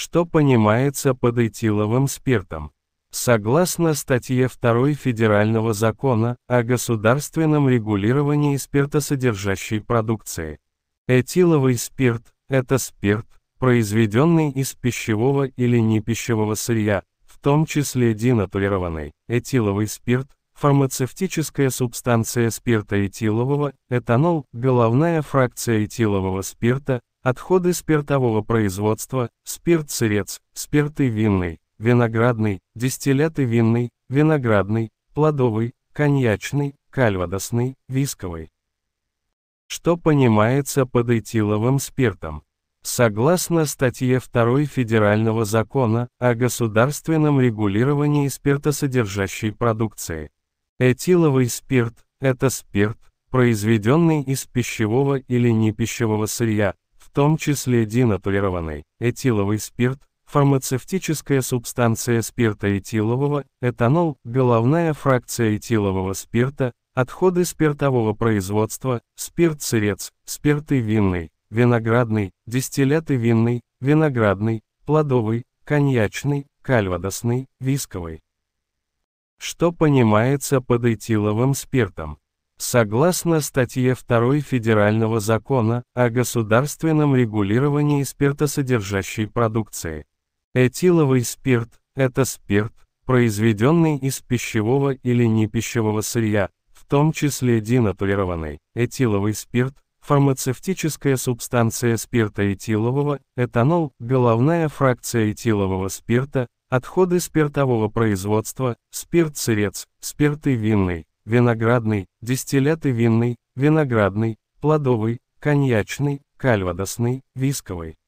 что понимается под этиловым спиртом. Согласно статье 2 Федерального закона о государственном регулировании спиртосодержащей продукции, этиловый спирт – это спирт, произведенный из пищевого или непищевого сырья, в том числе денатурированный. Этиловый спирт фармацевтическая субстанция спирта этилового, этанол, головная фракция этилового спирта, отходы спиртового производства, спирт-сырец, спирты винный, виноградный, дистилляты винный, виноградный, плодовый, коньячный, кальвадосный, висковый. Что понимается под этиловым спиртом? Согласно статье 2 Федерального закона о государственном регулировании спиртосодержащей продукции, Этиловый спирт – это спирт, произведенный из пищевого или непищевого сырья, в том числе динатурированный. Этиловый спирт – фармацевтическая субстанция спирта этилового, этанол, головная фракция этилового спирта, отходы спиртового производства, спирт-сырец, спирты винный, виноградный, дистилляты винный, виноградный, плодовый, коньячный, кальвадосный, висковый что понимается под этиловым спиртом. Согласно статье 2 Федерального закона о государственном регулировании спиртосодержащей продукции, этиловый спирт – это спирт, произведенный из пищевого или непищевого сырья, в том числе денатурированный. Этиловый спирт – фармацевтическая субстанция спирта этилового, этанол – головная фракция этилового спирта, Отходы спиртового производства, спирт сырец, спирты винный, виноградный, дистилляты винный, виноградный, плодовый, коньячный, кальвадосный, висковый.